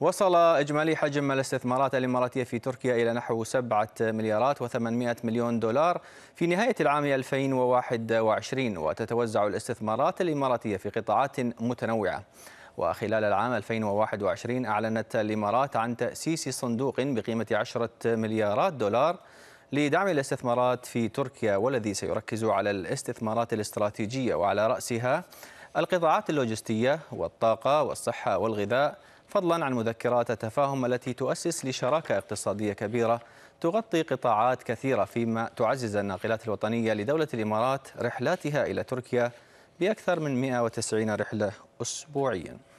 وصل إجمالي حجم الاستثمارات الإماراتية في تركيا إلى نحو 7 مليارات و800 مليون دولار في نهاية العام 2021 وتتوزع الاستثمارات الإماراتية في قطاعات متنوعة وخلال العام 2021 أعلنت الإمارات عن تأسيس صندوق بقيمة 10 مليارات دولار لدعم الاستثمارات في تركيا والذي سيركز على الاستثمارات الاستراتيجية وعلى رأسها القطاعات اللوجستية والطاقة والصحة والغذاء فضلا عن مذكرات التفاهم التي تؤسس لشراكة اقتصادية كبيرة تغطي قطاعات كثيرة فيما تعزز الناقلات الوطنية لدولة الإمارات رحلاتها إلى تركيا بأكثر من 190 رحلة أسبوعياً